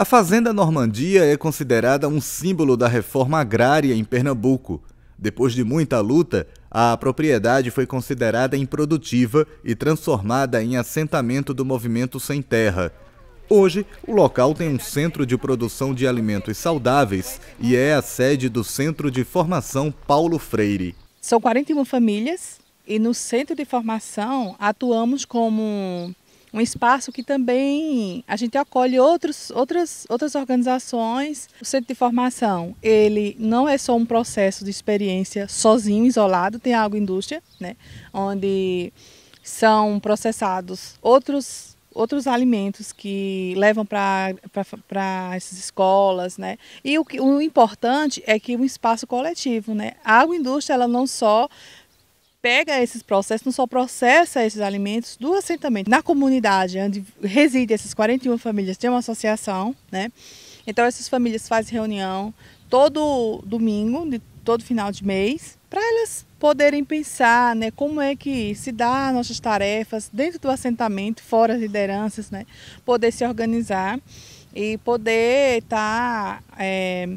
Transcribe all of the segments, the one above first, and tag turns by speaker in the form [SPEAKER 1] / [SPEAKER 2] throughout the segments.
[SPEAKER 1] A Fazenda Normandia é considerada um símbolo da reforma agrária em Pernambuco. Depois de muita luta, a propriedade foi considerada improdutiva e transformada em assentamento do movimento Sem Terra. Hoje, o local tem um centro de produção de alimentos saudáveis e é a sede do Centro de Formação Paulo Freire.
[SPEAKER 2] São 41 famílias e no centro de formação atuamos como um espaço que também a gente acolhe outros, outras, outras organizações. O centro de formação, ele não é só um processo de experiência sozinho, isolado, tem a agroindústria, né, onde são processados outros outros alimentos que levam para essas escolas, né? E o, o importante é que um espaço coletivo, né? A agroindústria, ela não só pega esses processos, não só processa esses alimentos do assentamento. Na comunidade onde reside essas 41 famílias, tem uma associação, né? Então essas famílias fazem reunião todo domingo, de todo final de mês, para elas poderem pensar, né, como é que se dá nossas tarefas dentro do assentamento, fora as lideranças, né? Poder se organizar e poder estar tá, é,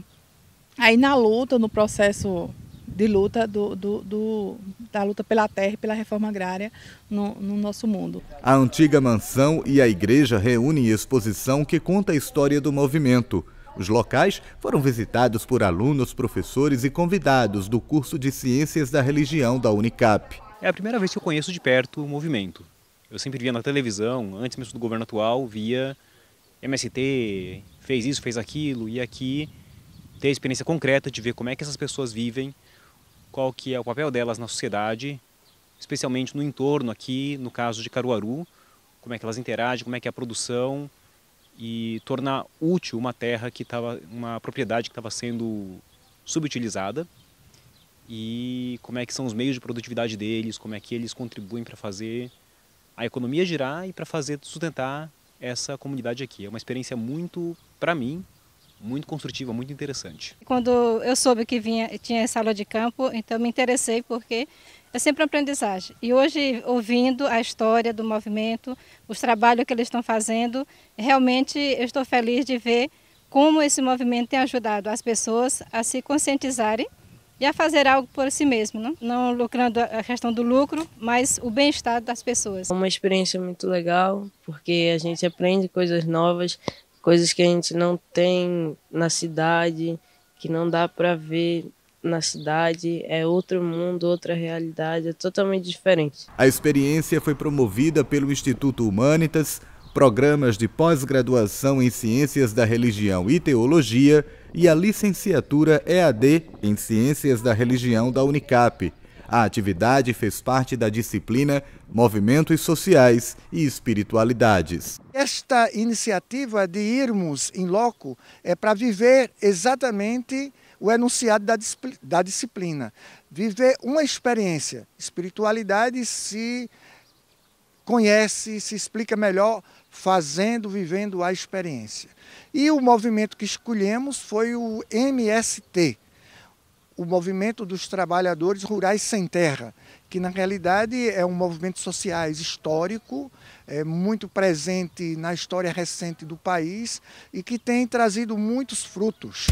[SPEAKER 2] aí na luta, no processo de luta do, do, do, da luta pela terra e pela reforma agrária no, no, nosso mundo.
[SPEAKER 1] A antiga mansão e a igreja reúnem exposição que conta a história do movimento. Os locais foram visitados por alunos, professores e convidados do curso de Ciências da Religião da Unicap.
[SPEAKER 3] É a primeira vez que eu conheço de perto o movimento. Eu sempre via na televisão, antes mesmo do governo atual, via MST, fez isso, fez aquilo, e aqui ter a experiência concreta de ver como é que essas pessoas vivem qual que é o papel delas na sociedade, especialmente no entorno aqui, no caso de Caruaru, como é que elas interagem, como é que é a produção e tornar útil uma terra que estava, uma propriedade que estava sendo subutilizada e como é que são os meios de produtividade deles, como é que eles contribuem para fazer a economia girar e para fazer sustentar essa comunidade aqui. É uma experiência muito, para mim, muito construtiva, muito interessante.
[SPEAKER 4] Quando eu soube que vinha, tinha essa aula de campo, então me interessei porque é sempre uma aprendizagem. E hoje, ouvindo a história do movimento, os trabalhos que eles estão fazendo, realmente eu estou feliz de ver como esse movimento tem ajudado as pessoas a se conscientizarem e a fazer algo por si mesmo, não, não lucrando a questão do lucro, mas o bem-estar das pessoas. É uma experiência muito legal, porque a gente aprende coisas novas, coisas que a gente não tem na cidade, que não dá para ver na cidade, é outro mundo, outra realidade, é totalmente diferente.
[SPEAKER 1] A experiência foi promovida pelo Instituto Humanitas, programas de pós-graduação em Ciências da Religião e Teologia e a licenciatura EAD em Ciências da Religião da Unicap. A atividade fez parte da disciplina Movimentos Sociais e Espiritualidades.
[SPEAKER 5] Esta iniciativa de irmos em loco é para viver exatamente o enunciado da, da disciplina. Viver uma experiência. Espiritualidade se conhece, se explica melhor fazendo, vivendo a experiência. E o movimento que escolhemos foi o MST, o movimento dos trabalhadores rurais sem terra, que na realidade é um movimento sociais histórico, é muito presente na história recente do país e que tem trazido muitos frutos.